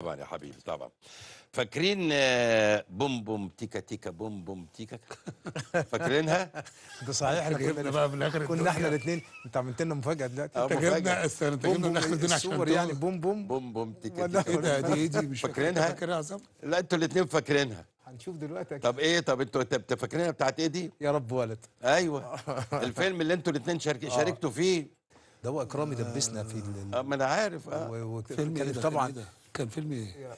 طبعا يا حبيبي طبعا فاكرين آه، بوم بوم تيكا تيكا بوم بوم تيكا فاكرينها؟ ده صحيح احنا جبنا بقى من الاخر كنا احنا الاثنين انت عملت لنا مفاجاه دلوقتي آه، انت جبنا انت جبنا الاخر الدنيا عشان يعني بوم بوم بوم بوم تيكا تيكا ايه ده ايه دي مش فاكرينها؟ لا انتوا الاثنين فاكرينها هنشوف دلوقتي أكيد. طب ايه طب انتوا انت فاكرينها بتاعت ايه دي؟ يا رب ولد ايوه الفيلم اللي انتوا الاثنين آه. شاركتوا فيه ده هو اكرامي دبسنا في ال ما انا عارف اه فيلم إيه طبعا إيه كان فيلم ايه؟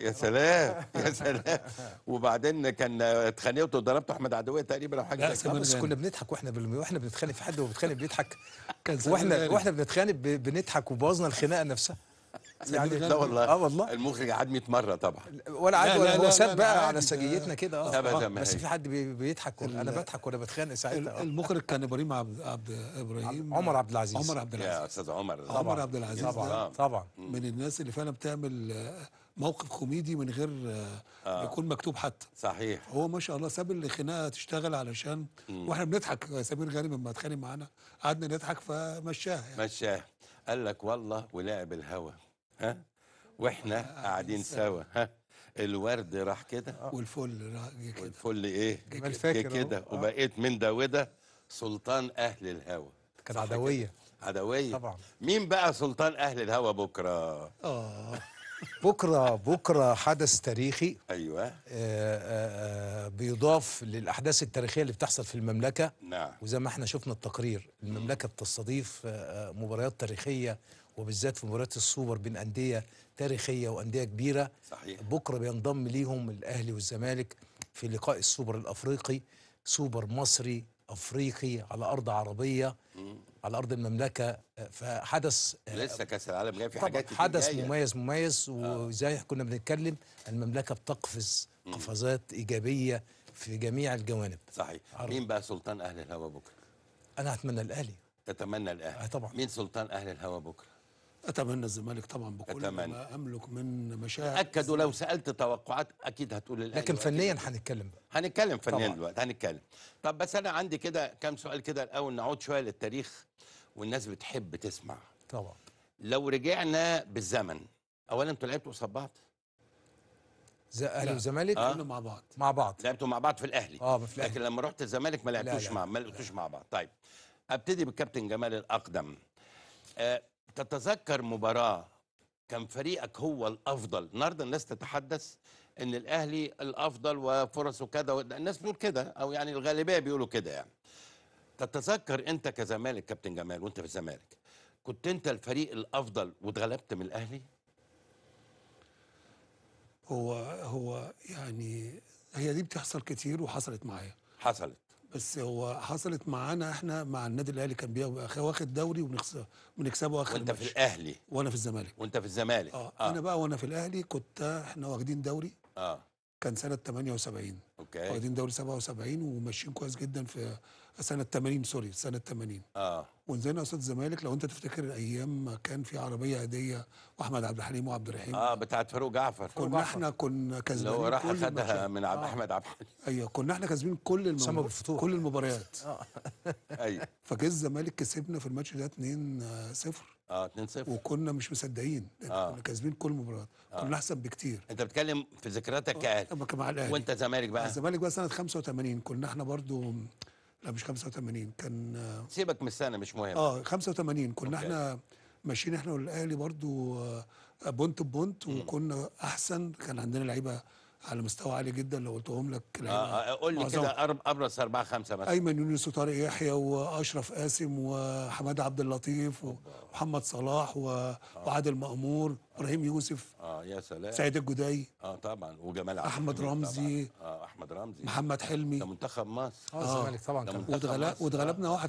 يا سلام يا سلام وبعدين كان اتخانقت وضربت احمد عدويه تقريبا او حاجه زي كده كنا بنضحك واحنا بل... واحنا بنتخانق في حد وبنتخانق بيضحك واحنا واحنا يعني. بنتخانق بنضحك وبوظنا الخناقه نفسها يعني لا والله اه والله المخرج قعد 100 مره طبعا ولا عاد ولا هو ساب بقى على سجيتنا كده اه, آه، بس في حد بيضحك انا بضحك ولا بتخانق ساعتها آه. المخرج كان ابراهيم عبد عبد ابراهيم عمر عبد العزيز عمر عبد العزيز يا استاذ عمر طبعا عمر عبد العزيز طبعا آه. طبعا من الناس اللي فعلا بتعمل موقف كوميدي من غير آه. يكون مكتوب حتى صحيح هو ما شاء الله ساب الخناقه تشتغل علشان مم. واحنا بنضحك سمير غانم لما اتخانق معانا قعدنا نضحك فمشاها يعني. مشاها قال لك والله ولعب الهوى ها واحنا قاعدين سوا ها الورد راح كده آه. والفل راح جه كده والفل ايه جه كده آه. وبقيت من ده وده سلطان اهل الهوى كانت عدويه عدويه طبعا مين بقى سلطان اهل الهوى بكره اه بكره بكره حدث تاريخي ايوه آآ آه، آآ آه، آه، بيضاف للاحداث التاريخيه اللي بتحصل في المملكه نعم وزي ما احنا شفنا التقرير المملكه بتستضيف مباريات تاريخيه وبالذات في مباريات السوبر بين انديه تاريخيه وانديه كبيره صحيح بكره بينضم ليهم الاهلي والزمالك في لقاء السوبر الافريقي سوبر مصري افريقي على ارض عربيه على ارض المملكه فحدث لسه كاس العالم جاي في حاجات كتير حدث جاية. مميز مميز آه. وزي كنا بنتكلم المملكه بتقفز قفزات ايجابيه في جميع الجوانب صحيح عرب. مين بقى سلطان اهل الهوا بكره انا اتمنى الاهلي تتمنى الاهلي آه طبعا مين سلطان اهل الهوا بكره اتمنى الزمالك طبعا بكل أتمنى. ما املك من مشاعر اكدوا لو سالت توقعات اكيد هتقول الاهلي لكن فنيا هنتكلم بقى هنتكلم فنيا دلوقتي هنتكلم طب بس انا عندي كده كام سؤال كده الاول نعود شويه للتاريخ والناس بتحب تسمع طبعا لو رجعنا بالزمن اولا انتوا لعبتوا قصاد بعض اهلي وزمالك آه؟ مع بعض مع بعض لعبتوا مع بعض في الاهلي اه في الاهلي لكن لما رحت الزمالك ما لعبتوش مع ما لعبتوش مع بعض طيب ابتدي بالكابتن جمال الاقدم آه تتذكر مباراه كان فريقك هو الافضل النهارده الناس تتحدث ان الاهلي الافضل وفرصه كذا الناس بتقول كده او يعني الغالبيه بيقولوا كده يعني تتذكر انت كزمالك كابتن جمال وانت في الزمالك كنت انت الفريق الافضل واتغلبت من الاهلي هو هو يعني هي دي بتحصل كتير وحصلت معايا حصلت بس هو حصلت معانا احنا مع النادي الاهلي كان بياخد واخد دوري ونكسبه ونكسبه اخر وانت في الاهلي وانا في الزمالك وانت في الزمالك آه. اه انا بقى وانا في الاهلي كنت احنا واخدين دوري اه كان سنه 78 اوكي واخدين دوري 77 وماشيين كويس جدا في سنه 80 سوري سنه 80 اه ونزلنا قصاد الزمالك لو انت تفتكر ايام كان في عربيه هديه واحمد عبد الحليم وعبد الرحيم اه بتاعت فاروق جعفر كنا احنا كنا كسبانين لو راح خدها من عبد آه. احمد عبد الحليم ايوه كنا احنا كاسبين كل المباريات كل المباريات آه. ايوه فجه الزمالك كسبنا في الماتش ده 2 0 اه 2-0 وكنا مش مصدقين آه. كنا كاسبين كل مباراه آه. كنا احسن بكتير انت بتتكلم في ذكرياتك آه، كاهلي وانت زمالك بقى الزمالك آه، بقى سنه 85 كنا احنا برضو لا مش 85 كان آه، سيبك من السنه مش مهم اه 85 كنا أوكي. احنا ماشيين احنا والاهلي برضو بونت بونت وكنا احسن كان عندنا لعيبه على مستوى عالي جدا لو قلتهم لك آه،, آه قول لي كده ابرز اربعه خمسه مثلا ايمن يونس وطارق يحيى واشرف قاسم وحماد عبد اللطيف ومحمد صلاح آه. وعادل مامور ابراهيم يوسف اه يا سلام سعيد الجدي اه طبعا وجمال عبد احمد رمزي طبعاً. اه احمد رمزي محمد حلمي ده منتخب مصر اه, آه. الزمالك طبعا واتغلبنا واحد